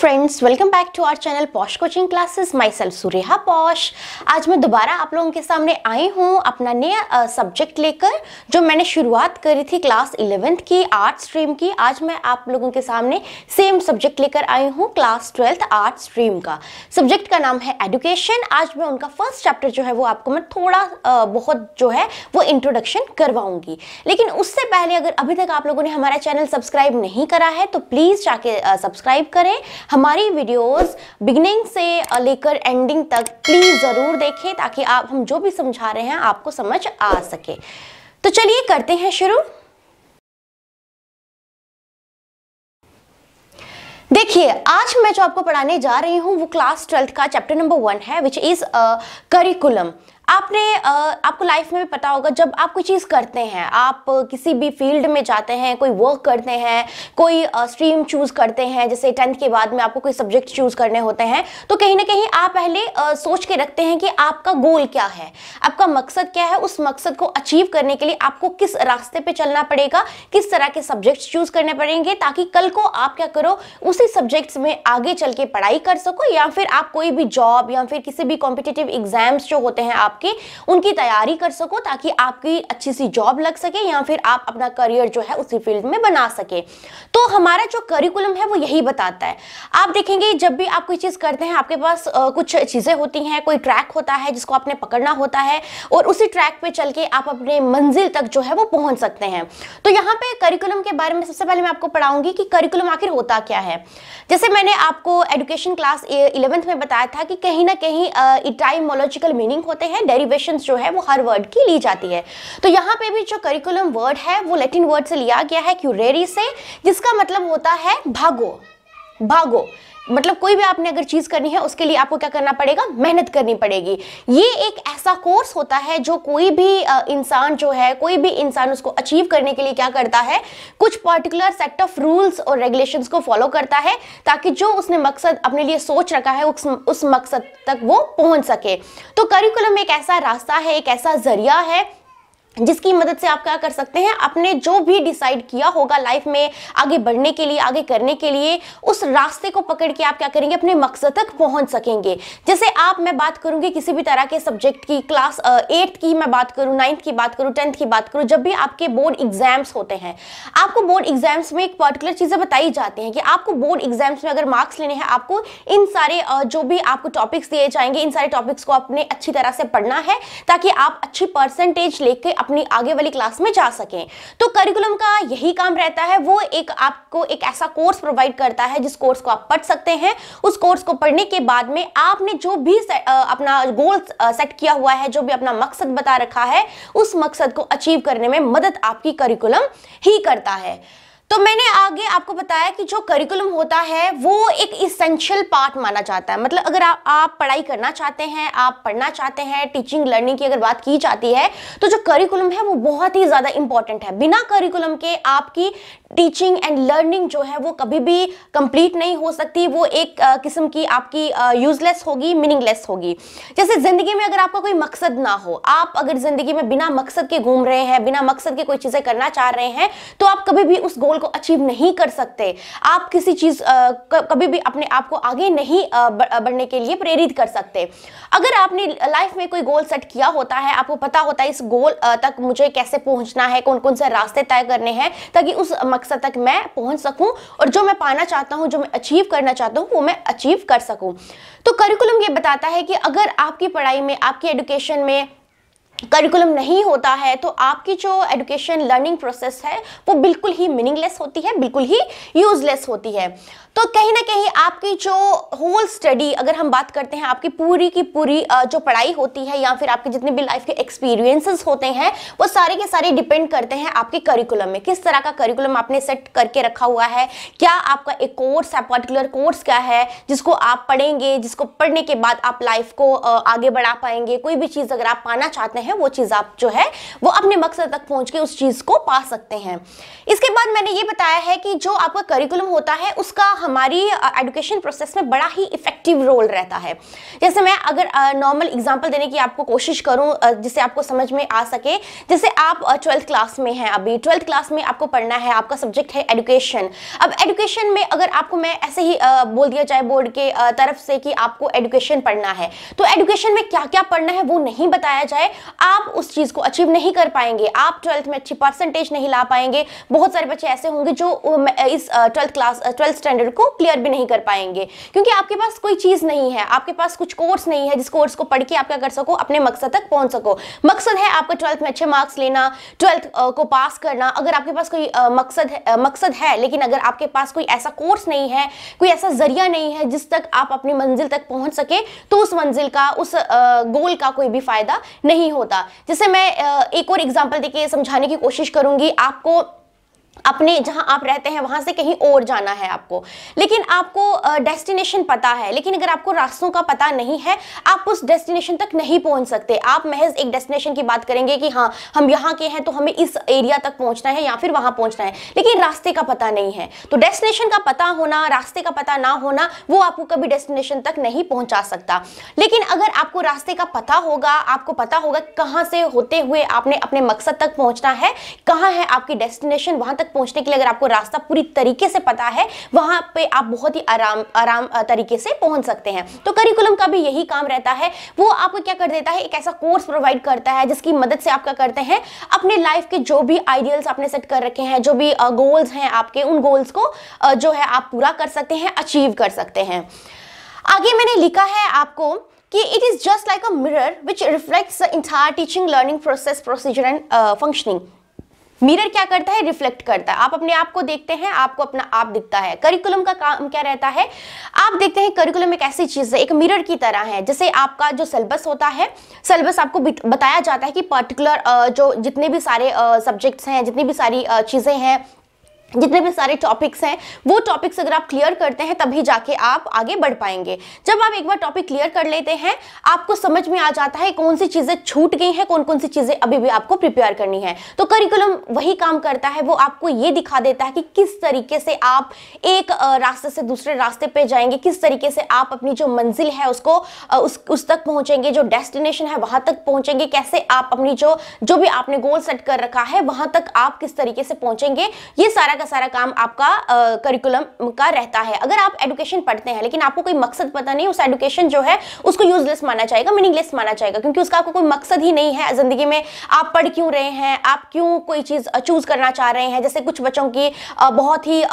friends welcome back to our channel posh coaching classes myself Sureha posh आज मैं दोबारा आप लोगों के सामने आई हूँ अपना नया सब्जेक्ट लेकर जो मैंने शुरुआत करी थी क्लास इलेवेंथ की आर्ट स्ट्रीम की आज मैं आप लोगों के सामने सेम सब्जेक्ट लेकर आई हूँ क्लास ट्वेल्थ आर्ट स्ट्रीम का सब्जेक्ट का नाम है एडुकेशन आज मैं उनका फर्स्ट चैप्टर जो है वो आपको मैं थोड़ा बहुत जो है वो इंट्रोडक्शन करवाऊंगी लेकिन उससे पहले अगर अभी तक आप लोगों ने हमारा चैनल सब्सक्राइब नहीं करा है तो प्लीज़ जाके सब्सक्राइब करें हमारी वीडियोस बिगनिंग से लेकर एंडिंग तक प्लीज़ ज़रूर देखें ताकि आप हम जो भी समझा रहे हैं आपको समझ आ सके तो चलिए करते हैं शुरू देखिए आज मैं जो आपको पढ़ाने जा रही हूँ वो क्लास ट्वेल्थ का चैप्टर नंबर वन है विच इज़ करिकुलम आपने आपको लाइफ में भी पता होगा जब आप कोई चीज़ करते हैं आप किसी भी फील्ड में जाते हैं कोई वर्क करते हैं कोई स्ट्रीम चूज़ करते हैं जैसे टेंथ के बाद में आपको कोई सब्जेक्ट चूज़ करने होते हैं तो कहीं ना कहीं आप पहले सोच के रखते हैं कि आपका गोल क्या है आपका मकसद क्या है उस मकसद को अचीव करने के लिए आपको किस रास्ते पर चलना पड़ेगा किस तरह के सब्जेक्ट्स चूज़ करने पड़ेंगे ताकि कल को आप क्या करो उसी सब्जेक्ट्स में आगे चल के पढ़ाई कर सको या फिर आप कोई भी जॉब या फिर किसी भी कॉम्पिटेटिव एग्जाम्स जो होते हैं आप आपके उनकी तैयारी कर सको ताकि आपकी अच्छी सी जॉब लग सके या फिर आप अपना करियर जो है उसी फील्ड में बना सके तो हमारा जो करिकुलम है वो यही बताता है आप देखेंगे जब भी आप कोई चीज़ करते हैं आपके पास कुछ चीज़ें होती हैं कोई ट्रैक होता है जिसको आपने पकड़ना होता है और उसी ट्रैक पे चल के आप अपने मंजिल तक जो है वो पहुंच सकते हैं तो यहाँ पे करिकुलम के बारे में सबसे पहले मैं आपको पढ़ाऊंगी कि करिकुलम आखिर होता क्या है जैसे मैंने आपको एडुकेशन क्लास इलेवेंथ में बताया था कि कहीं ना कहीं इटाइमोलॉजिकल मीनिंग होते हैं डेरिवेशन जो है वो हर वर्ड की ली जाती है तो यहाँ पे भी जो करिकुलम वर्ड है वो लेटिन वर्ड से लिया गया है क्यूरेरी से जिसका मतलब होता है भागो भागो मतलब कोई भी आपने अगर चीज़ करनी है उसके लिए आपको क्या करना पड़ेगा मेहनत करनी पड़ेगी ये एक ऐसा कोर्स होता है जो कोई भी इंसान जो है कोई भी इंसान उसको अचीव करने के लिए क्या करता है कुछ पर्टिकुलर सेट ऑफ रूल्स और रेगुलेशंस को फॉलो करता है ताकि जो उसने मकसद अपने लिए सोच रखा है उस, उस मकसद तक वो पहुंच सके तो करिकुलम एक ऐसा रास्ता है एक ऐसा जरिया है जिसकी मदद से आप क्या कर सकते हैं आपने जो भी डिसाइड किया होगा लाइफ में आगे बढ़ने के लिए आगे करने के लिए उस रास्ते को पकड़ के आप क्या करेंगे अपने मकसद तक पहुंच सकेंगे जैसे आप मैं बात करूंगी किसी भी तरह के सब्जेक्ट की क्लास एट्थ की मैं बात करूँ नाइन्थ की बात करूं टेंथ की बात करूँ जब भी आपके बोर्ड एग्जाम्स होते हैं आपको बोर्ड एग्जाम्स में एक पर्टिकुलर चीज़ें बताई जाती हैं कि आपको बोर्ड एग्जाम्स में अगर मार्क्स लेने हैं आपको इन सारे जो भी आपको टॉपिक्स दिए जाएंगे इन सारे टॉपिक्स को आपने अच्छी तरह से पढ़ना है ताकि आप अच्छी परसेंटेज लेकर अपनी आगे वाली क्लास में जा सकें तो करिकुलम का यही काम रहता है वो एक आपको एक ऐसा कोर्स प्रोवाइड करता है जिस कोर्स को आप पढ़ सकते हैं उस कोर्स को पढ़ने के बाद में आपने जो भी अपना गोल सेट किया हुआ है जो भी अपना मकसद बता रखा है उस मकसद को अचीव करने में मदद आपकी करिकुलम ही करता है तो मैंने आगे आपको बताया कि जो करिकुलम होता है वो एक इसेंशियल पार्ट माना जाता है मतलब अगर आप आप पढ़ाई करना चाहते हैं आप पढ़ना चाहते हैं टीचिंग लर्निंग की अगर बात की जाती है तो जो करिकुलम है वो बहुत ही ज़्यादा इंपॉर्टेंट है बिना करिकुलम के आपकी टीचिंग एंड लर्निंग जो है वो कभी भी कंप्लीट नहीं हो सकती वो एक किस्म की आपकी यूजलेस होगी मीनिंगलेस होगी जैसे ज़िंदगी में अगर आपका कोई मकसद ना हो आप अगर ज़िंदगी में बिना मकसद के घूम रहे हैं बिना मकसद के कोई चीज़ें करना चाह रहे हैं तो आप कभी भी उस गोल को अचीव नहीं कर सकते आप किसी चीज़ कभी भी अपने आप को आगे नहीं बढ़ने के लिए प्रेरित कर सकते अगर आपने लाइफ में कोई गोल सेट किया होता है आपको पता होता है इस गोल तक मुझे कैसे पहुंचना है कौन कौन से रास्ते तय करने हैं ताकि उस मकसद तक मैं पहुंच सकूं और जो मैं पाना चाहता हूं जो मैं अचीव करना चाहता हूं वो मैं अचीव कर सकूं तो करिकुलम ये बताता है कि अगर आपकी पढ़ाई में आपकी एडुकेशन में करिकुलम नहीं होता है तो आपकी जो एडुकेशन लर्निंग प्रोसेस है वो बिल्कुल ही मीनिंगलेस होती है बिल्कुल ही यूजलेस होती है तो कहीं ना कहीं आपकी जो होल स्टडी अगर हम बात करते हैं आपकी पूरी की पूरी जो पढ़ाई होती है या फिर आपके जितने भी लाइफ के एक्सपीरियंसेस होते हैं वो सारे के सारे डिपेंड करते हैं आपके करिकुलम में किस तरह का करिकुलम आपने सेट करके रखा हुआ है क्या आपका एक कोर्स है पर्टिकुलर कोर्स क्या है जिसको आप पढ़ेंगे जिसको पढ़ने के बाद आप लाइफ को आगे बढ़ा पाएंगे कोई भी चीज़ अगर आप पाना चाहते हैं वो चीज़ आप जो है वो अपने मकसद तक पहुँच के उस चीज़ को पा सकते हैं इसके बाद मैंने ये बताया है कि जो आपका करिकुलम होता है उसका हमारी एडुकेशन प्रोसेस में बड़ा ही इफेक्टिव रोल रहता है जैसे मैं अगर नॉर्मल एग्जाम्पल देने की आपको कोशिश करूँ जिससे आपको समझ में आ सके जैसे आप ट्वेल्थ क्लास में हैं अभी ट्वेल्थ क्लास में आपको पढ़ना है आपका सब्जेक्ट है एडुकेशन अब एडुकेशन में अगर आपको मैं ऐसे ही बोल दिया जाए बोर्ड के तरफ से कि आपको एडुकेशन पढ़ना है तो एजुकेशन में क्या क्या पढ़ना है वो नहीं बताया जाए आप उस चीज़ को अचीव नहीं कर पाएंगे आप ट्वेल्थ में अच्छी परसेंटेज नहीं ला पाएंगे बहुत सारे बच्चे ऐसे होंगे जो इस twelfth class twelfth standard chapter को क्लियर भी नहीं कर पाएंगे क्योंकि आपके पास कोई चीज़ नहीं है आपके पास कुछ कोर्स नहीं है जिस कोर्स को पढ़ के आप क्या कर सको अपने मकसद तक पहुंच सको मकसद है आपको ट्वेल्थ में अच्छे मार्क्स लेना ट्वेल्थ को पास करना अगर आपके पास कोई मकसद मकसद है लेकिन अगर आपके पास कोई ऐसा कोर्स नहीं है कोई ऐसा जरिया नहीं है जिस तक आप अपनी मंजिल तक पहुंच सके तो उस मंजिल का उस गोल का कोई भी फायदा नहीं होता जैसे मैं एक और एग्जाम्पल देके समझाने की कोशिश करूंगी आपको अपने जहां आप रहते हैं वहां से कहीं और जाना है आपको लेकिन आपको डेस्टिनेशन पता है लेकिन अगर आपको रास्तों का पता नहीं है आप उस डेस्टिनेशन तक नहीं पहुँच सकते आप महज एक डेस्टिनेशन की बात करेंगे कि हाँ हम यहाँ के हैं तो हमें इस एरिया तक पहुंचना है या फिर वहां पहुंचना है लेकिन रास्ते का पता नहीं है तो डेस्टिनेशन का पता होना रास्ते का पता ना होना वो आपको कभी डेस्टिनेशन तक नहीं पहुँचा सकता लेकिन अगर आपको रास्ते का पता होगा आपको पता होगा कहाँ से होते हुए आपने अपने मकसद तक पहुँचना है कहाँ है आपकी डेस्टिनेशन वहां तक तक पहुंचने के लिए अगर आपको रास्ता पूरी तरीके से पता है वहां पे आप बहुत ही आराम आराम तरीके से पहुंच सकते हैं तो करिकुलम का भी यही काम रहता है वो आपको क्या कर देता है एक ऐसा कोर्स प्रोवाइड करता है जिसकी मदद से आप क्या करते हैं अपने लाइफ के जो भी आइडियल्स आपने सेट कर रखे हैं जो भी गोल्स हैं आपके उन गोल्स को जो है आप पूरा कर सकते हैं अचीव कर सकते हैं आगे मैंने लिखा है आपको कि it is just like a mirror which reflects the entire teaching learning process procedure and functioning mirror क्या करता है रिफ्लेक्ट करता है आप अपने आप को देखते हैं आपको अपना आप दिखता है करिकुलम का काम क्या रहता है आप देखते हैं करिकुलम एक ऐसी चीज है एक मिरर की तरह है जैसे आपका जो सिलेबस होता है सिलेबस आपको बताया जाता है कि पर्टिकुलर जो जितने भी सारे सब्जेक्ट्स हैं जितनी भी सारी चीजें हैं जितने भी सारे टॉपिक्स हैं वो टॉपिक्स अगर आप क्लियर करते हैं तभी जाके आप आगे बढ़ पाएंगे जब आप एक बार टॉपिक क्लियर कर लेते हैं आपको समझ में आ जाता है कौन सी चीज़ें छूट गई हैं कौन कौन सी चीज़ें अभी भी आपको प्रिपेयर करनी है तो करिकुलम वही काम करता है वो आपको ये दिखा देता है कि किस तरीके से आप एक रास्ते से दूसरे रास्ते पर जाएंगे किस तरीके से आप अपनी जो मंजिल है उसको उस उस तक पहुँचेंगे जो डेस्टिनेशन है वहाँ तक पहुँचेंगे कैसे आप अपनी जो जो भी आपने गोल सेट कर रखा है वहाँ तक आप किस तरीके से पहुँचेंगे ये सारा का सारा काम आपका करिकुलम का रहता है अगर आप एडुकेशन पढ़ते हैं लेकिन आपको कोई मकसद पता नहीं उस एडुकेशन जो है उसको यूजलेस माना जाएगा मीनिंगलेस माना जाएगा क्योंकि उसका आपको कोई मकसद ही नहीं है ज़िंदगी में आप पढ़ क्यों रहे हैं आप क्यों कोई चीज़ चूज़ करना चाह रहे हैं जैसे कुछ बच्चों की बहुत ही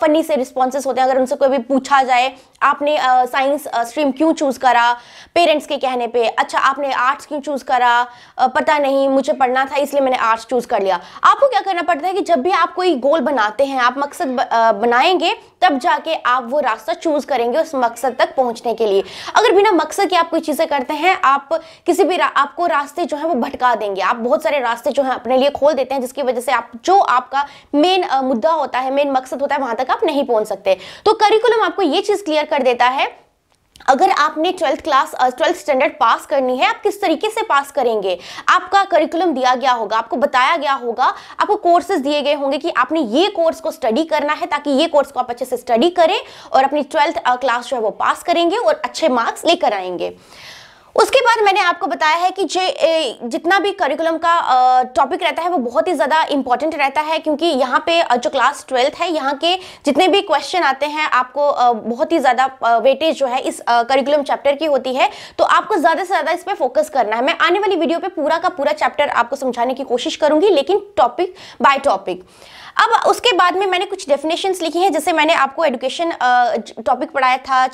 फ़नी से रिस्पॉन्सेस होते हैं अगर उनसे कोई भी पूछा जाए आपने साइंस स्ट्रीम क्यों चूज़ करा पेरेंट्स के कहने पे अच्छा आपने आर्ट्स क्यों चूज़ करा पता नहीं मुझे पढ़ना था इसलिए मैंने आर्ट्स चूज़ कर लिया आपको क्या करना पड़ता है कि जब भी आप कोई गोल बनाते हैं आप मकसद बनाएंगे तब जाके आप वो रास्ता चूज करेंगे उस मकसद तक पहुंचने के लिए अगर बिना मकसद के आप कोई चीज़ें करते हैं आप किसी भी रा, आपको रास्ते जो है वो भटका देंगे आप बहुत सारे रास्ते जो है अपने लिए खोल देते हैं जिसकी वजह से आप जो आपका मेन मुद्दा होता है मेन मकसद होता है वहां तक आप नहीं पहुंच सकते तो करिकुलम आपको ये चीज़ क्लियर कर देता है अगर आपने twelfth class twelfth standard pass करनी है आप किस तरीके से पास करेंगे आपका करिकुलम दिया गया होगा आपको बताया गया होगा आपको कोर्सेज दिए गए होंगे कि आपने ये कोर्स को स्टडी करना है ताकि ये कोर्स को आप अच्छे से स्टडी करें और अपनी ट्वेल्थ क्लास जो है वो पास करेंगे और अच्छे मार्क्स लेकर आएंगे उसके बाद मैंने आपको बताया है कि जे जितना भी करिकुलम का टॉपिक रहता है वो बहुत ही ज़्यादा इंपॉर्टेंट रहता है क्योंकि यहाँ पे जो क्लास ट्वेल्थ है यहाँ के जितने भी क्वेश्चन आते हैं आपको बहुत ही ज़्यादा वेटेज जो है इस करिकुलम चैप्टर की होती है तो आपको ज़्यादा से ज़्यादा इस पर फोकस करना है मैं आने वाली वीडियो पर पूरा का पूरा चैप्टर आपको समझाने की कोशिश करूँगी लेकिन टॉपिक बाय टॉपिक अब उसके बाद में मैंने कुछ डेफिनेशंस लिखी हैं जैसे मैंने आपको एजुकेशन टॉपिक पढ़ाया था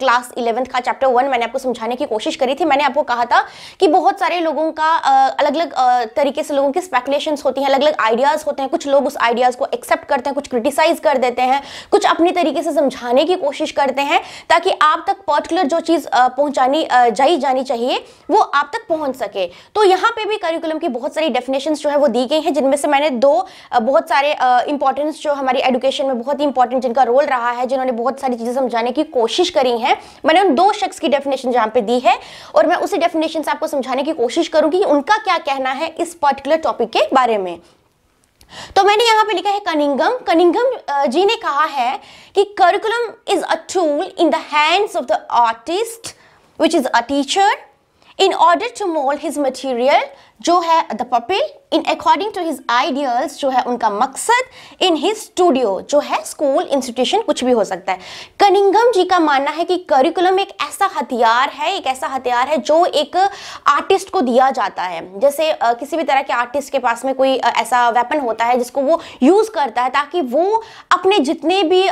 क्लास इलेवेंथ का चैप्टर वन मैंने आपको समझाने की कोशिश करी थी मैंने आपको कहा था कि बहुत सारे लोगों का अलग अलग तरीके से लोगों की स्पेकुलेशन होती हैं अलग अलग आइडियाज़ होते हैं कुछ लोग उस आइडियाज़ को एक्सेप्ट करते हैं कुछ क्रिटिसाइज कर देते हैं कुछ अपने तरीके से समझाने की कोशिश करते हैं ताकि आप तक पर्टिकुलर जो चीज़ पहुंचानी जाई जानी चाहिए वो आप तक पहुंच सके तो यहाँ पे भी करिकुलम की बहुत सारी डेफिनेशन जो है वो दी गई हैं जिनमें से मैंने दो बहुत सारे इंपॉर्टेंस जो हमारी एडुकेशन में बहुत ही इंपॉर्टेंट जिनका रोल रहा है जिन्होंने बहुत सारी चीज़ें समझाने की कोशिश करी है मैंने उन दो शख्स की डेफिनेशन जहां पे दी है और मैं उसी डेफिनेशन से आपको समझाने की कोशिश करूंगी उनका क्या कहना है इस पर्टिकुलर टॉपिक के बारे में तो मैंने यहाँ पे लिखा है कनिंगम कनिंगम जी ने कहा है कि curriculum is a tool in the hands of the artist which is a teacher in order to mould his material जो है the pupil in according to his ideals जो है उनका मकसद इन हिज स्टूडियो जो है स्कूल इंस्टीट्यूशन कुछ भी हो सकता है कनिंगम जी का मानना है कि करिकुलम एक ऐसा हथियार है एक ऐसा हथियार है जो एक आर्टिस्ट uh, को दिया जाता है जैसे uh, किसी भी तरह के आर्टिस्ट के पास में कोई uh, ऐसा वेपन होता है जिसको वो यूज़ करता है ताकि वो अपने जितने भी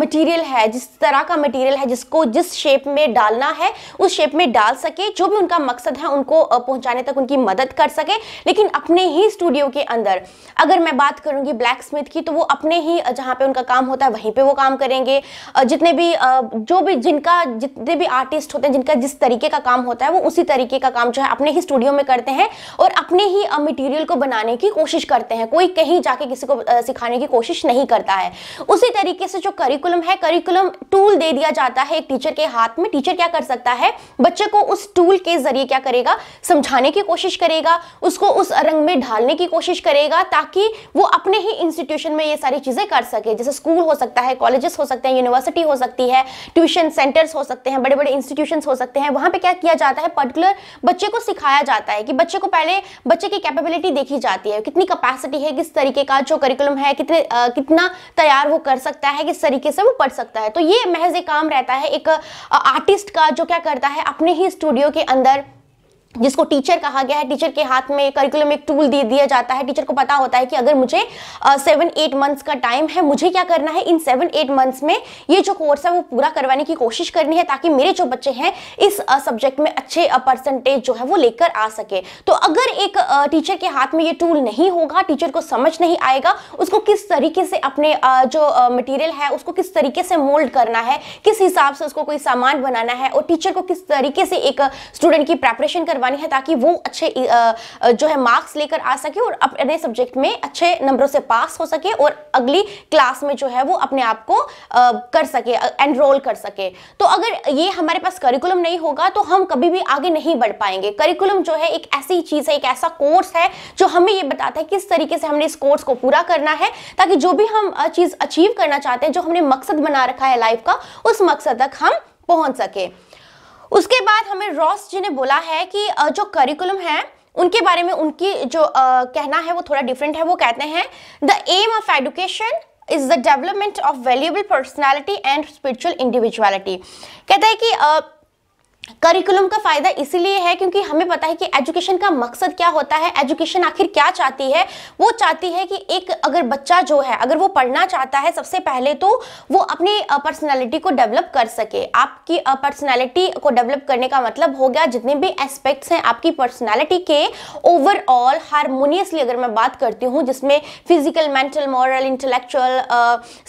मटीरियल है जिस तरह का मटीरियल है जिसको जिस शेप में डालना है उस शेप में डाल सके जो भी उनका मकसद है उनको पहुँचाने तक उनकी मदद कर सके लेकिन अपने ही स्टूडियो के अंदर अगर मैं बात करूंगी ब्लैक स्मिथ की तो वो अपने ही जहाँ पे उनका काम होता है वहीं पे वो काम करेंगे जितने भी जो भी जिनका जितने भी आर्टिस्ट होते हैं जिनका जिस तरीके का काम होता है वो उसी तरीके का काम जो है अपने ही स्टूडियो में करते हैं और अपने ही मटीरियल को बनाने की कोशिश करते हैं कोई कहीं जाके किसी को सिखाने की कोशिश नहीं करता है उसी तरीके से जो करिकुलम है करिकुलम टूल दे दिया जाता है एक टीचर के हाथ में टीचर क्या कर सकता है बच्चे को उस टूल के जरिए क्या करेगा समझाने की कोशिश करेगा उसको उस रंग में ढालने की कोशिश करेगा ताकि वो अपने ही इंस्टीट्यूशन में ये सारी चीज़ें कर सके जैसे स्कूल हो सकता है कॉलेजेस हो सकते हैं यूनिवर्सिटी हो सकती है ट्यूशन सेंटर्स हो सकते हैं बड़े बड़े इंस्टीट्यूशन हो सकते हैं वहाँ पर क्या किया जाता है पर्टिकुलर बच्चे को सिखाया जाता है कि बच्चे को पहले बच्चे की कैपेबिलिटी देखी जाती है कितनी कैपेसिटी है किस तरीके का जो करिकुलम है कितने कितना तैयार वो कर सकता है किस तरीके से वो पढ़ सकता है तो ये महज एक काम रहता है एक आर्टिस्ट का जो क्या करता है अपने ही स्टूडियो के अंदर जिसको टीचर कहा गया है टीचर के हाथ में करिकुलम एक टूल दे दिया जाता है टीचर को पता होता है कि अगर मुझे सेवन एट मंथ्स का टाइम है मुझे क्या करना है इन सेवन एट मंथ्स में ये जो कोर्स है वो पूरा करवाने की कोशिश करनी है ताकि मेरे जो बच्चे हैं इस सब्जेक्ट में अच्छे परसेंटेज जो है वो लेकर आ सके तो अगर एक टीचर के हाथ में ये टूल नहीं होगा टीचर को समझ नहीं आएगा उसको किस तरीके से अपने जो मटीरियल है उसको किस तरीके से मोल्ड करना है किस हिसाब से उसको कोई सामान बनाना है और टीचर को किस तरीके से एक स्टूडेंट की प्रेपरेशन करवा करवानी है ताकि वो अच्छे जो है मार्क्स लेकर आ सके और अपने सब्जेक्ट में अच्छे नंबरों से पास हो सके और अगली क्लास में जो है वो अपने आप को कर सके एनरोल कर सके तो अगर ये हमारे पास करिकुलम नहीं होगा तो हम कभी भी आगे नहीं बढ़ पाएंगे करिकुलम जो है एक ऐसी चीज़ है एक ऐसा कोर्स है जो हमें ये बताता है किस तरीके से हमने इस कोर्स को पूरा करना है ताकि जो भी हम चीज़ अचीव करना चाहते हैं जो हमने मकसद बना रखा है लाइफ का उस मकसद तक हम पहुंच सके उसके बाद हमें रॉस जी ने बोला है कि जो करिकुलम है उनके बारे में उनकी जो कहना है वो थोड़ा डिफरेंट है वो कहते हैं the aim of education is the development of valuable personality and spiritual individuality कहते हैं कि करिकुलम का फायदा इसीलिए है क्योंकि हमें पता है कि एजुकेशन का मकसद क्या होता है एजुकेशन आखिर क्या चाहती है वो चाहती है कि एक अगर बच्चा जो है अगर वो पढ़ना चाहता है सबसे पहले तो वो अपनी पर्सनालिटी को डेवलप कर सके आपकी पर्सनालिटी को डेवलप करने का मतलब हो गया जितने भी एस्पेक्ट्स हैं आपकी पर्सनैलिटी के ओवरऑल हारमोनियसली अगर मैं बात करती हूँ जिसमें physical mental moral intellectual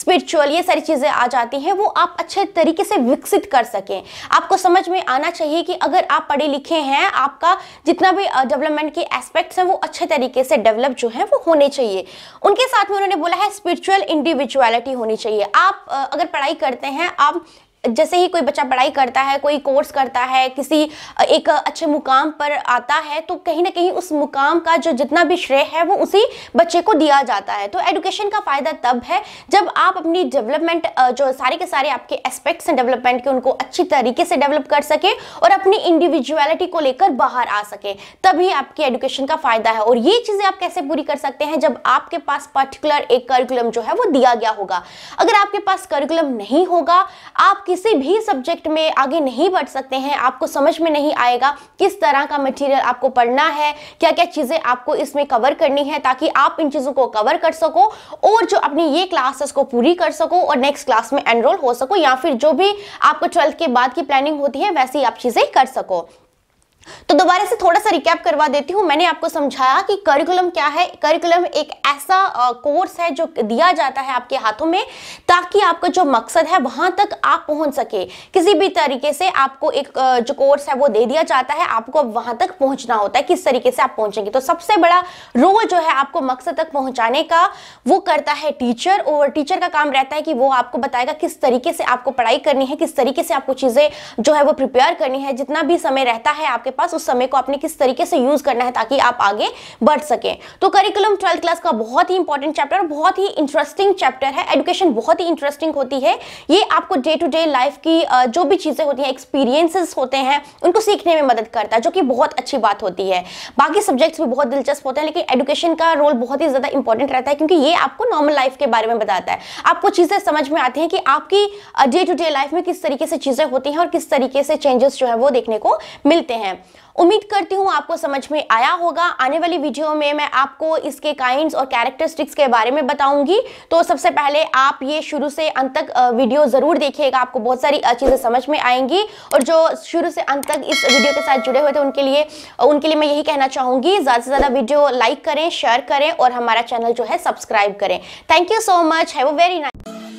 spiritual ये सारी चीज़ें आ जाती हैं वो आप अच्छे तरीके से विकसित कर सकें आपको समझ में आना आना चाहिए कि अगर आप पढ़े लिखे हैं आपका जितना भी डेवलपमेंट के एस्पेक्ट्स हैं वो अच्छे तरीके से डेवलप जो है वो होने चाहिए उनके साथ में उन्होंने बोला है स्पिरिचुअल इंडिविजुअलिटी होनी चाहिए आप अगर पढ़ाई करते हैं आप जैसे ही कोई बच्चा पढ़ाई करता है कोई कोर्स करता है किसी एक अच्छे मुकाम पर आता है तो कहीं ना कहीं उस मुकाम का जो जितना भी श्रेय है वो उसी बच्चे को दिया जाता है तो एडुकेशन का फ़ायदा तब है जब आप अपनी डेवलपमेंट जो सारे के सारे आपके एस्पेक्ट्स हैं डेवलपमेंट के उनको अच्छी तरीके से डेवलप कर सके और अपनी इंडिविजुअलिटी को लेकर बाहर आ सके तभी आपकी एडुकेशन का फ़ायदा है और ये चीज़ें आप कैसे पूरी कर सकते हैं जब आपके पास पर्टिकुलर एक करिकुलम जो है वो दिया गया होगा अगर आपके पास करिकुलम नहीं होगा आपकी किसी भी सब्जेक्ट में आगे नहीं बढ़ सकते हैं आपको समझ में नहीं आएगा किस तरह का मटेरियल आपको पढ़ना है क्या क्या चीज़ें आपको इसमें कवर करनी है ताकि आप इन चीज़ों को कवर कर सको और जो अपनी ये क्लासेस को पूरी कर सको और नेक्स्ट क्लास में एनरोल हो सको या फिर जो भी आपको ट्वेल्थ के बाद की प्लानिंग होती है वैसे ही आप चीज़ें कर सको तो दोबारा से थोड़ा सा रिकैप करवा देती हूँ मैंने आपको समझाया कि करिकुलम क्या है करिकुलम एक ऐसा कोर्स है जो दिया जाता है आपके हाथों में ताकि आपका जो मकसद है वहां तक आप पहुंच सके किसी भी तरीके से आपको एक जो कोर्स है वो दे दिया जाता है आपको वहां तक पहुंचना होता है किस तरीके से आप पहुंचेंगे तो सबसे बड़ा रोल जो है आपको मकसद तक पहुंचाने का वो करता है टीचर और टीचर का काम रहता है कि वो आपको बताएगा किस तरीके से आपको पढ़ाई करनी है किस तरीके से आपको चीज़ें जो है वो प्रिपेयर करनी है जितना भी समय रहता है आपके पास उस समय को आपने किस तरीके से यूज करना है ताकि आप आगे बढ़ सकें तो करिकुलम ट्वेल्थ क्लास का बहुत ही इंपॉर्टेंट चैप्टर बहुत ही इंटरेस्टिंग चैप्टर है एजुकेशन बहुत ही इंटरेस्टिंग होती है ये आपको डे टू डे लाइफ की जो भी चीज़ें होती हैं एक्सपीरियंसेस होते हैं उनको सीखने में मदद करता है जो कि बहुत अच्छी बात होती है बाकी सब्जेक्ट्स भी बहुत दिलचस्प होते हैं लेकिन एजुकेशन का रोल बहुत ही ज़्यादा इंपॉर्टेंट रहता है क्योंकि ये आपको नॉर्मल लाइफ के बारे में बताता है आपको चीज़ें समझ में आती हैं कि आपकी डे टू डे लाइफ में किस तरीके से चीज़ें होती हैं और किस तरीके से चेंजेस जो है वो देखने को मिलते हैं उम्मीद करती हूँ आपको समझ में आया होगा आने वाली वीडियो में मैं आपको इसके काइंड और कैरेक्टरिस्टिक्स के बारे में बताऊंगी तो सबसे पहले आप ये शुरू से अंत तक वीडियो ज़रूर देखिएगा आपको बहुत सारी चीज़ें समझ में आएंगी और जो शुरू से अंत तक इस वीडियो के साथ जुड़े हुए थे उनके लिए उनके लिए मैं यही कहना चाहूँगी ज़्यादा से ज़्यादा वीडियो लाइक करें शेयर करें और हमारा चैनल जो है सब्सक्राइब करें thank you so much have a very nice